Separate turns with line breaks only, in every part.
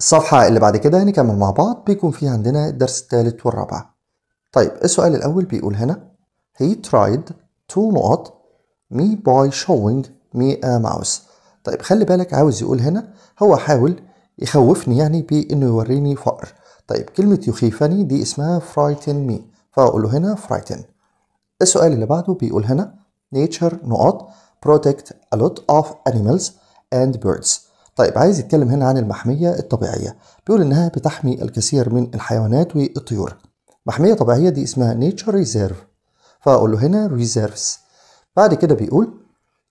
الصفحة اللي بعد كده هنكمل يعني مع بعض بيكون في عندنا الدرس الثالث والرابع طيب السؤال الأول بيقول هنا he tried to نقط me by showing me a mouse طيب خلي بالك عاوز يقول هنا هو حاول يخوفني يعني بإنه يوريني فقر طيب كلمة يخيفني دي اسمها frighten me فأقوله هنا frighten السؤال اللي بعده بيقول هنا nature نقط protect a lot of animals and birds طيب عايز يتكلم هنا عن المحمية الطبيعية بيقول إنها بتحمي الكثير من الحيوانات والطيور محمية طبيعية دي اسمها nature reserve فأقول له هنا reserves بعد كده بيقول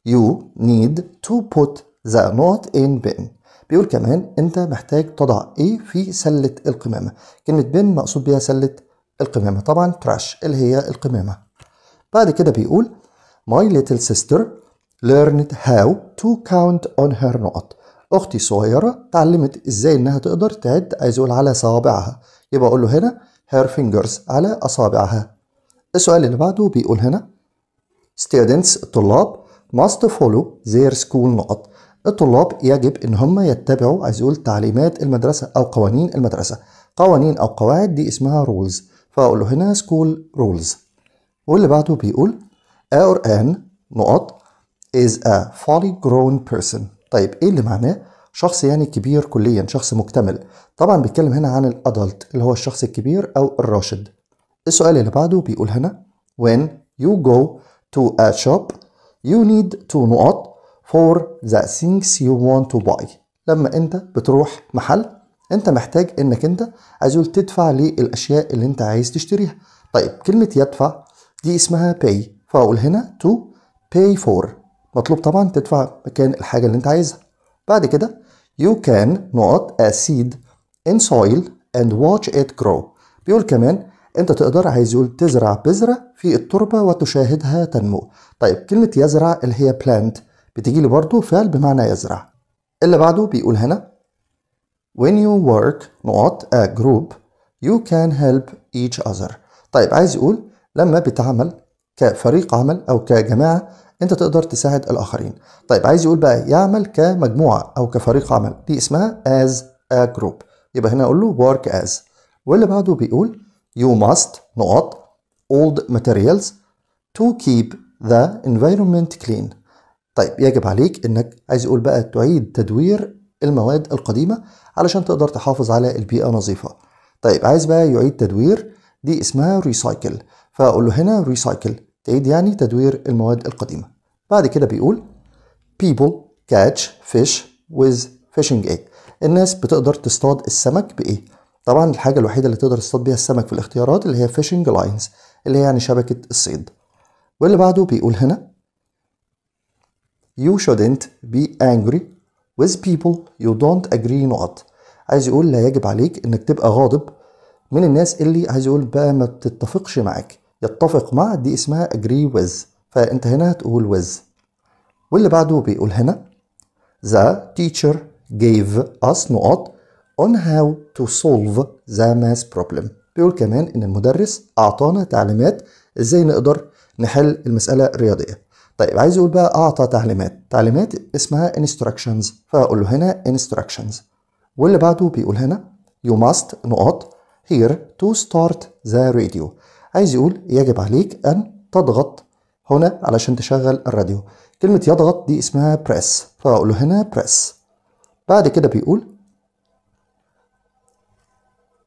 you need to put the knot in bin بيقول كمان أنت محتاج تضع إيه في سلة القمامة كلمة بن مقصود بيها سلة القمامة طبعا trash اللي هي القمامة بعد كده بيقول my little sister learned how to count on her knot اختي الصغيره اتعلمت ازاي انها تقدر تعد عايز اقول على صوابعها يبقى اقول له هنا هير fingers على اصابعها السؤال اللي بعده بيقول هنا students الطلاب must follow their school نقط الطلاب يجب ان هم يتبعوا عايز أقول تعليمات المدرسه او قوانين المدرسه قوانين او قواعد دي اسمها rules فاقول له هنا school rules واللي بعده بيقول our an نقط is a fully grown person طيب ايه اللي معناه شخص يعني كبير كليا شخص مكتمل طبعا بيتكلم هنا عن الادلت اللي هو الشخص الكبير او الراشد السؤال اللي بعده بيقول هنا when you go to a shop you need to نقط for the things you want to buy لما انت بتروح محل انت محتاج انك انت عايز تدفع للاشياء اللي انت عايز تشتريها طيب كلمة يدفع دي اسمها pay فاقول هنا to pay for مطلوب طبعا تدفع مكان الحاجة اللي انت عايزها بعد كده you can نقط a seed in soil and watch it grow بيقول كمان انت تقدر عايز يقول تزرع بذرة في التربة وتشاهدها تنمو طيب كلمة يزرع اللي هي plant بتجي لي برده فعل بمعنى يزرع اللي بعده بيقول هنا when you work نقط a group you can help each other طيب عايز يقول لما بتعمل كفريق عمل أو كجماعة انت تقدر تساعد الاخرين طيب عايز يقول بقى يعمل كمجموعه او كفريق عمل دي اسمها as a group يبقى هنا اقول له work as واللي بعده بيقول you must نقط old materials to keep the environment clean طيب يجب عليك انك عايز يقول بقى تعيد تدوير المواد القديمه علشان تقدر تحافظ على البيئه نظيفه طيب عايز بقى يعيد تدوير دي اسمها ريسايكل فاقول له هنا ريسايكل تعيد يعني تدوير المواد القديمة بعد كده بيقول people catch fish with fishing egg الناس بتقدر تصطاد السمك بإيه؟ طبعا الحاجة الوحيدة اللي تقدر تصطاد بيها السمك في الاختيارات اللي هي fishing lines اللي هي يعني شبكة الصيد واللي بعده بيقول هنا You shouldn't be angry with people you don't agree not عايز يقول لا يجب عليك انك تبقى غاضب من الناس اللي عايز يقول بقى ما بتتفقش معاك يتفق مع دي اسمها agree with فأنت هنا تقول with واللي بعده بيقول هنا the teacher gave us نقط on how to solve the math problem بيقول كمان إن المدرس أعطانا تعليمات إزاي نقدر نحل المسألة الرياضية طيب عايز يقول بقى أعطى تعليمات تعليمات اسمها instructions فأقول له هنا instructions واللي بعده بيقول هنا you must نقط here to start the radio عايز يقول يجب عليك أن تضغط هنا علشان تشغل الراديو كلمة يضغط دي اسمها بريس فأقول له هنا بريس بعد كده بيقول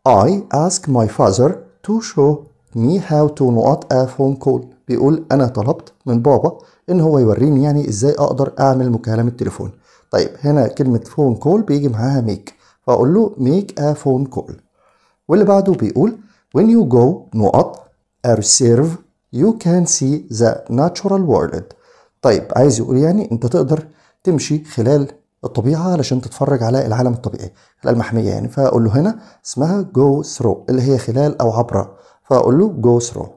I ask my father to show me how to not a phone call بيقول أنا طلبت من بابا إن هو يوريني يعني إزاي أقدر أعمل مكالمة تليفون طيب هنا كلمة فون كول بيجي معاها ميك فأقول له ميك a phone كول واللي بعده بيقول when you go نقط are serve you can see the natural world طيب عايز يقول يعني انت تقدر تمشي خلال الطبيعة علشان تتفرج على العالم الطبيعي خلال المحمية يعني فأقول له هنا اسمها go through اللي هي خلال أو عبر فأقول له go through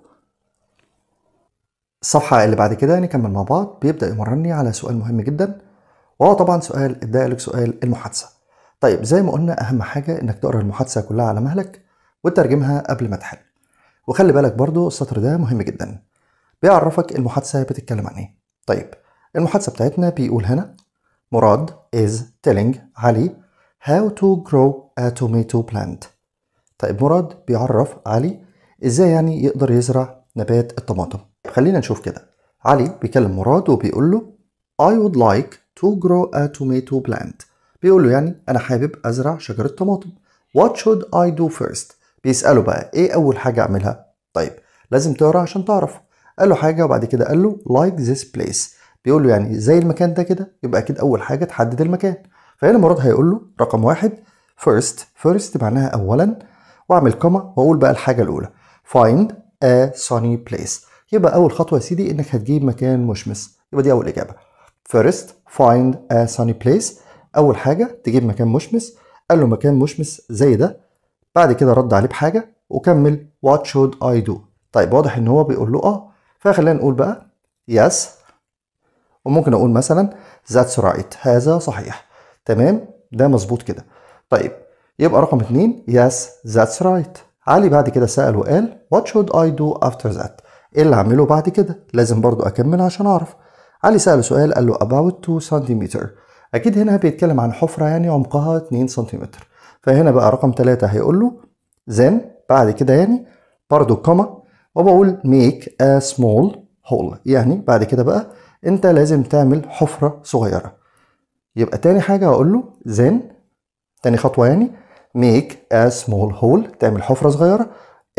الصفحة اللي بعد كده نكمل يعني مع بعض بيبدأ يمرني على سؤال مهم جدا وهو طبعا سؤال ادى لك سؤال المحادثة طيب زي ما قلنا أهم حاجة إنك تقرأ المحادثة كلها على مهلك وتترجمها قبل ما تحل وخلي بالك برضو السطر ده مهم جدا بيعرفك المحادثة بتتكلم عن ايه طيب المحادثة بتاعتنا بيقول هنا مراد is telling علي how to grow a tomato plant طيب مراد بيعرف علي ازاي يعني يقدر يزرع نبات الطماطم خلينا نشوف كده علي بيكلم مراد وبيقول له I would like to grow a tomato plant بيقول له يعني أنا حابب أزرع شجرة طماطم What should I do first؟ بيسأله بقى ايه اول حاجة اعملها طيب لازم تقرا عشان تعرف قال له حاجة وبعد كده قال له like this place بيقول له يعني زي المكان ده كده يبقى اكيد اول حاجة تحدد المكان فهنا مراد هيقول له رقم واحد first first معناها اولا واعمل كوما واقول بقى الحاجة الاولى find a sunny place يبقى اول خطوة يا سيدي انك هتجيب مكان مشمس يبقى دي اول اجابة first find a sunny place اول حاجة تجيب مكان مشمس قال له مكان مشمس زي ده بعد كده رد عليه بحاجه وكمل وات شود اي دو طيب واضح ان هو بيقول له اه فخلينا نقول بقى يس yes. وممكن اقول مثلا ذاتس رايت right. هذا صحيح تمام ده مظبوط كده طيب يبقى رقم اتنين يس ذاتس رايت علي بعد كده سأل وقال وات شود اي دو افتر ذات ايه اللي اعمله بعد كده لازم برضو اكمل عشان اعرف علي سأله سؤال قال له about 2 سنتيمتر اكيد هنا بيتكلم عن حفرة يعني عمقها 2 سنتيمتر فهنا بقى رقم ثلاثة هيقول له then بعد كده يعني برضه كوما وبقول make a small hole يعني بعد كده بقى انت لازم تعمل حفرة صغيرة يبقى تاني حاجة هقول له then تاني خطوة يعني make a small hole تعمل حفرة صغيرة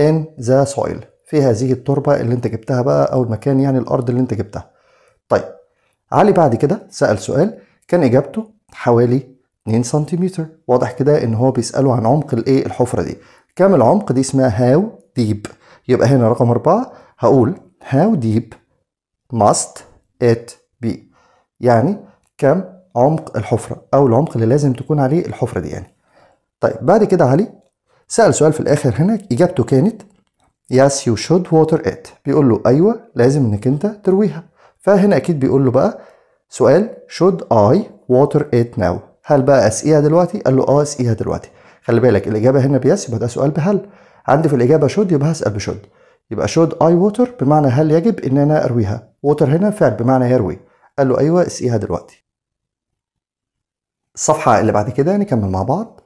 in the soil في هذه التربة اللي انت جبتها بقى او المكان يعني الارض اللي انت جبتها طيب علي بعد كده سأل سؤال كان اجابته حوالي 2 سنتيمتر واضح كده ان هو بيساله عن عمق الايه الحفره دي كام العمق دي اسمها هاو ديب يبقى هنا رقم أربعة هقول هاو ديب must it be يعني كم عمق الحفرة أو العمق اللي لازم تكون عليه الحفرة دي يعني طيب بعد كده علي سأل سؤال في الآخر هنا إجابته كانت yes you should water it بيقول له أيوة لازم إنك أنت ترويها فهنا أكيد بيقول له بقى سؤال should I water it now هل بقى اسقيها دلوقتي قال له اه اسقيها دلوقتي خلي بالك الاجابه هنا بيس يبقى ده سؤال بهل عندي في الاجابه شد يبقى هسال بشد يبقى شود اي ووتر بمعنى هل يجب ان انا ارويها ووتر هنا فعل بمعنى يروي قال له ايوه اسقيها دلوقتي الصفحه اللي بعد كده نكمل مع بعض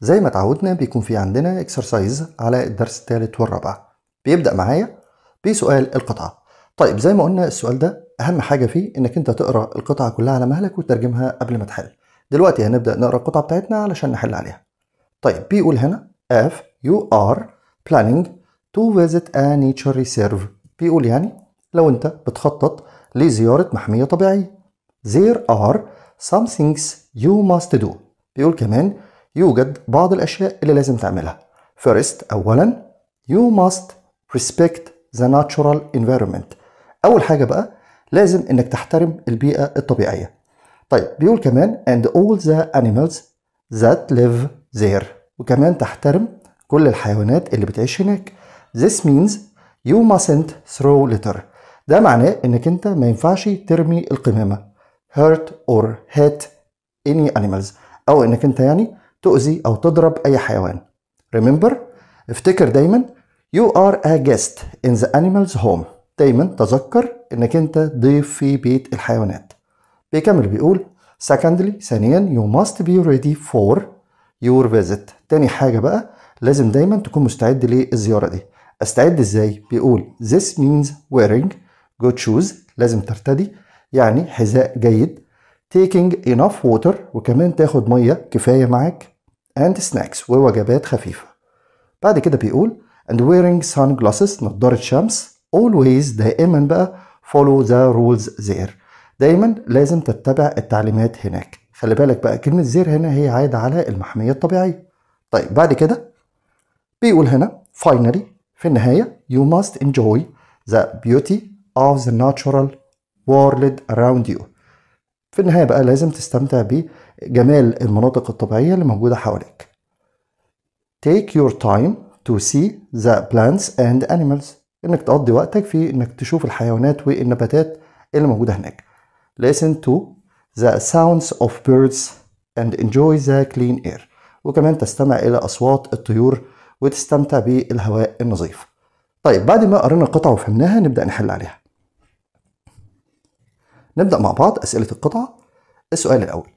زي ما اتعودنا بيكون في عندنا اكسرسايز على الدرس الثالث والرابع بيبدا معايا بسؤال القطعه طيب زي ما قلنا السؤال ده اهم حاجه فيه انك انت تقرا القطعه كلها على مهلك وتترجمها قبل ما تحل دلوقتي هنبدأ نقرا القطعة بتاعتنا علشان نحل عليها طيب بيقول هنا if you are planning to visit a nature reserve بيقول يعني لو انت بتخطط لزيارة محمية طبيعية there are some things you must do بيقول كمان يوجد بعض الأشياء اللي لازم تعملها first أولا you must respect the natural environment أول حاجة بقى لازم إنك تحترم البيئة الطبيعية طيب بيقول كمان and all the animals that live there وكمان تحترم كل الحيوانات اللي بتعيش هناك this means you mustn't throw litter ده معناه انك انت ما ينفعش ترمي القمامة hurt or hit any animals او انك انت يعني تؤذي او تضرب اي حيوان remember افتكر دايما you are a guest in the animal's home دايما تذكر انك انت ضيف في بيت الحيوانات بيكمل بيقول secondly ثانيا you must be ready for your visit تاني حاجة بقى لازم دايما تكون مستعد للزيارة دي استعد ازاي بيقول this means wearing good shoes لازم ترتدي يعني حذاء جيد taking enough water وكمان تاخد مية كفاية معاك and snacks ووجبات خفيفة بعد كده بيقول and wearing sunglasses نضارة شمس always دائما بقى follow the rules there دايما لازم تتبع التعليمات هناك خلي بالك بقى كلمة زير هنا هي عايدة على المحمية الطبيعية طيب بعد كده بيقول هنا finally في النهاية you must enjoy the beauty of the natural world around you في النهاية بقى لازم تستمتع بجمال المناطق الطبيعية اللي موجودة حواليك take your time to see the plants and animals انك تقضي وقتك في انك تشوف الحيوانات والنباتات اللي موجودة هناك listen to the sounds of birds and enjoy the clean air وكمان تستمع إلى أصوات الطيور وتستمتع بالهواء النظيف طيب بعد ما قرينا القطعة وفهمناها نبدأ نحل عليها نبدأ مع بعض أسئلة القطعة السؤال الأول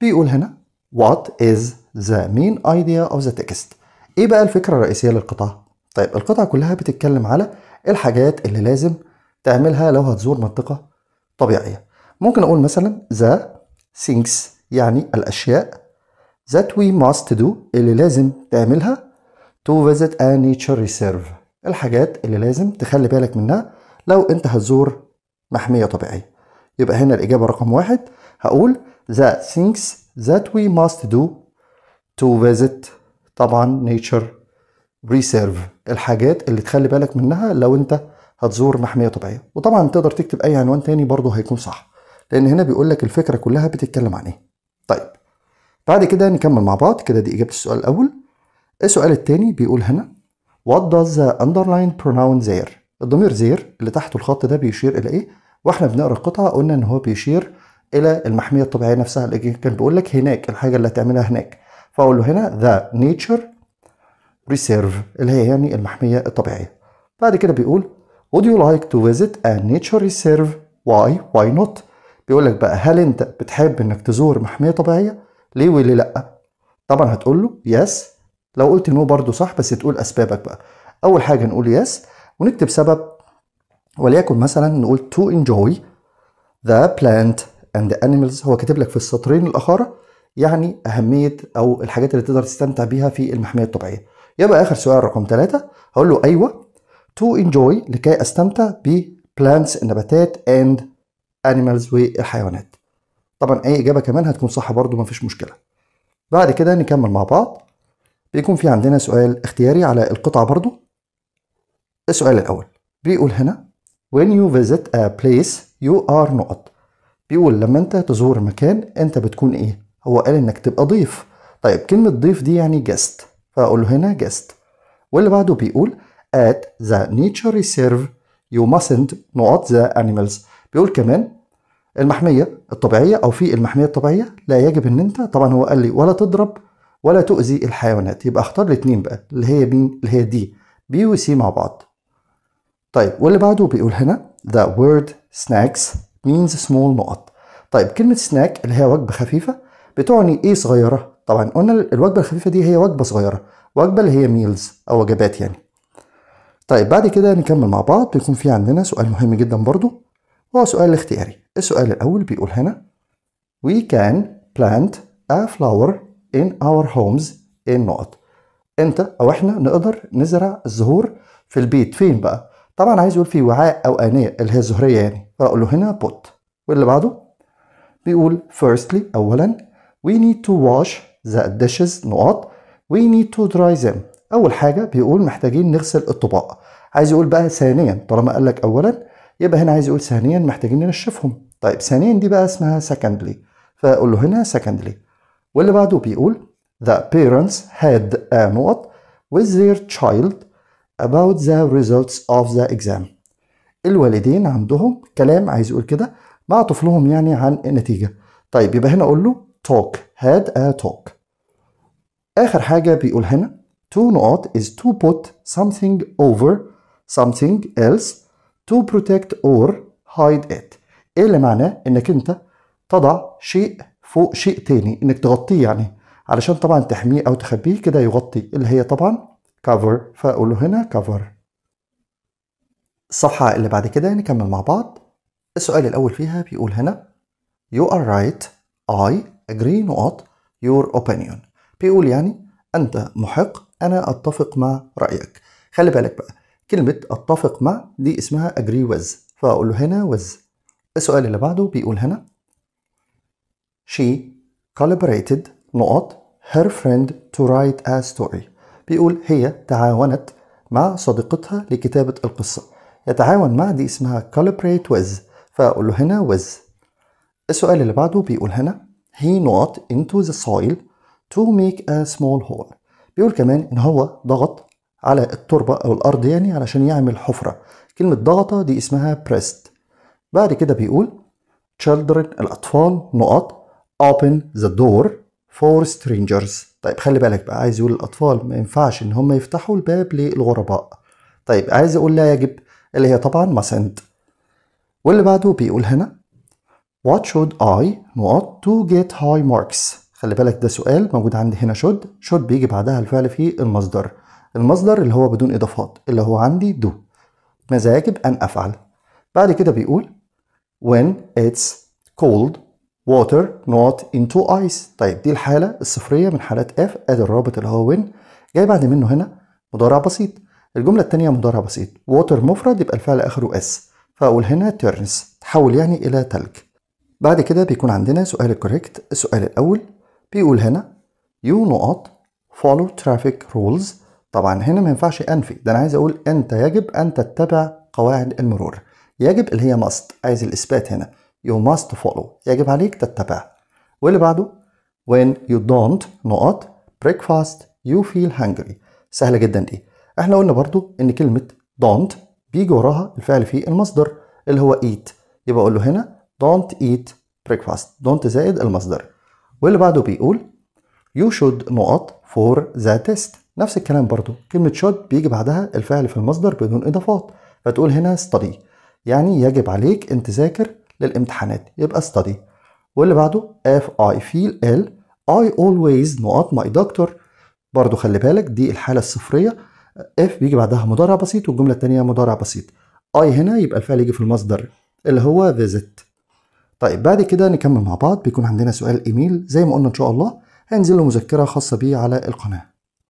بيقول هنا What is the main idea of the text إيه بقى الفكرة الرئيسية للقطعة طيب القطعة كلها بتتكلم على الحاجات اللي لازم تعملها لو هتزور منطقة طبيعية ممكن أقول مثلا the things يعني الأشياء that we must do اللي لازم تعملها to visit a nature reserve الحاجات اللي لازم تخلي بالك منها لو أنت هتزور محمية طبيعية يبقى هنا الإجابة رقم واحد هقول the things that we must do to visit طبعا nature reserve الحاجات اللي تخلي بالك منها لو انت هتزور محمية طبيعية وطبعا تقدر تكتب اي عنوان تاني برضه هيكون صح لان هنا بيقول لك الفكره كلها بتتكلم عن ايه طيب بعد كده نكمل مع بعض كده دي اجابه السؤال الاول السؤال الثاني بيقول هنا what does the underline pronoun there الضمير زير اللي تحت الخط ده بيشير الى ايه واحنا بنقرا القطعه قلنا ان هو بيشير الى المحميه الطبيعيه نفسها اللي كان بيقول لك هناك الحاجه اللي هتعملها هناك فاقول له هنا ذا نيتشر reserve اللي هي يعني المحميه الطبيعيه بعد كده بيقول would you like to visit a nature reserve why why not بيقول لك بقى هل انت بتحب انك تزور محميه طبيعيه ليه وليه لا طبعا هتقول له يس لو قلت نو برضه صح بس تقول اسبابك بقى اول حاجه نقول يس ونكتب سبب وليكن مثلا نقول to enjoy the بلانت and انيمالز animals هو كاتب لك في السطرين الاخر يعني اهميه او الحاجات اللي تقدر تستمتع بيها في المحميه الطبيعيه يبقى اخر سؤال رقم ثلاثة هقول له ايوه to enjoy لكي استمتع ب plants النباتات and animals والحيوانات طبعا اي اجابه كمان هتكون صح برضو مفيش مشكله بعد كده نكمل مع بعض بيكون في عندنا سؤال اختياري على القطعه برضو السؤال الاول بيقول هنا when you visit a place you are not بيقول لما انت تزور مكان انت بتكون ايه هو قال انك تبقى ضيف طيب كلمه ضيف دي يعني guest فاقول له هنا guest واللي بعده بيقول at the nature reserve you mustn't not the animals بيقول كمان المحمية الطبيعية أو في المحمية الطبيعية لا يجب إن أنت طبعا هو قال لي ولا تضرب ولا تؤذي الحيوانات يبقى اختار الاتنين بقى اللي هي مين اللي هي دي بي وسي مع بعض طيب واللي بعده بيقول هنا the word snacks means small نقط طيب كلمة snack اللي هي وجبة خفيفة بتعني إيه صغيرة طبعا قلنا الوجبة الخفيفة دي هي وجبة صغيرة وجبة اللي هي ميلز أو وجبات يعني طيب بعد كده نكمل مع بعض بيكون في عندنا سؤال مهم جدا برضو هو سؤال اختياري السؤال الأول بيقول هنا We can plant a flower in our homes in نقط أنت أو إحنا نقدر نزرع الزهور في البيت فين بقى؟ طبعا عايز يقول في وعاء أو آنية اللي هي الزهرية يعني فأقول له هنا put واللي بعده بيقول firstly أولا we need to wash the dishes نقط we need to dry them أول حاجة بيقول محتاجين نغسل الطباق عايز يقول بقى ثانيا طالما قال لك أولا يبقى هنا عايز يقول ثانيا محتاجين ننشفهم طيب ثانيا دي بقى اسمها secondly فاقول له هنا secondly واللي بعده بيقول the parents had a note with their child about the results of the exam الوالدين عندهم كلام عايز يقول كده مع طفلهم يعني عن النتيجة طيب يبقى هنا أقول له talk had a talk آخر حاجة بيقول هنا to note is to put something over something else to protect or hide it ايه اللي معناه انك انت تضع شيء فوق شيء تاني انك تغطيه يعني علشان طبعا تحميه او تخبيه كده يغطي اللي هي طبعا cover فاقول له هنا cover الصفحة اللي بعد كده نكمل مع بعض السؤال الأول فيها بيقول هنا You are right I agree not your opinion بيقول يعني أنت محق أنا أتفق مع رأيك خلي بالك بقى كلمة أتفق مع دي اسمها agree with فأقول له هنا with السؤال اللي بعده بيقول هنا she collaborated نقط her friend to write a story بيقول هي تعاونت مع صديقتها لكتابة القصة يتعاون مع دي اسمها collaborate with فأقول له هنا with السؤال اللي بعده بيقول هنا he knocked into the soil to make a small hole بيقول كمان إن هو ضغط على التربة أو الأرض يعني علشان يعمل حفرة كلمة ضغطة دي اسمها pressed بعد كده بيقول children الأطفال نقط open the door for strangers طيب خلي بالك بقى عايز يقول الأطفال ما ينفعش إن هم يفتحوا الباب للغرباء طيب عايز أقول لا يجب اللي هي طبعا mustn't واللي بعده بيقول هنا what should I نقط to get high marks خلي بالك ده سؤال موجود عندي هنا should should بيجي بعدها الفعل في المصدر المصدر اللي هو بدون إضافات اللي هو عندي دو ماذا يجب أن أفعل بعد كده بيقول when it's cold water not into ice طيب دي الحالة الصفرية من حالات F ادي الرابط اللي هو when جاي بعد منه هنا مضارع بسيط الجملة التانية مضارع بسيط water مفرد يبقى الفعل آخره s فأقول هنا turns تحول يعني إلى تلج بعد كده بيكون عندنا سؤال الكوريكت السؤال الأول بيقول هنا you not follow traffic rules طبعا هنا ما ينفعش انفي ده انا عايز اقول انت يجب ان تتبع قواعد المرور يجب اللي هي must عايز الاثبات هنا يو must follow يجب عليك تتبع واللي بعده when you don't نقط breakfast you feel hungry سهله جدا دي احنا قلنا برضو ان كلمه don't بيجي وراها الفعل في المصدر اللي هو eat يبقى اقول له هنا don't eat breakfast don't زائد المصدر واللي بعده بيقول you should نقط for the test نفس الكلام برضو كلمة شود بيجي بعدها الفعل في المصدر بدون إضافات فتقول هنا study يعني يجب عليك أن تذاكر للامتحانات يبقى study واللي بعده if I feel ill I always نقط my doctor برضو خلي بالك دي الحالة الصفرية if بيجي بعدها مضارع بسيط والجملة التانية مضارع بسيط I هنا يبقى الفعل يجي في المصدر اللي هو visit طيب بعد كده نكمل مع بعض بيكون عندنا سؤال ايميل زي ما قلنا ان شاء الله هنزل له مذكرة خاصة بيه على القناة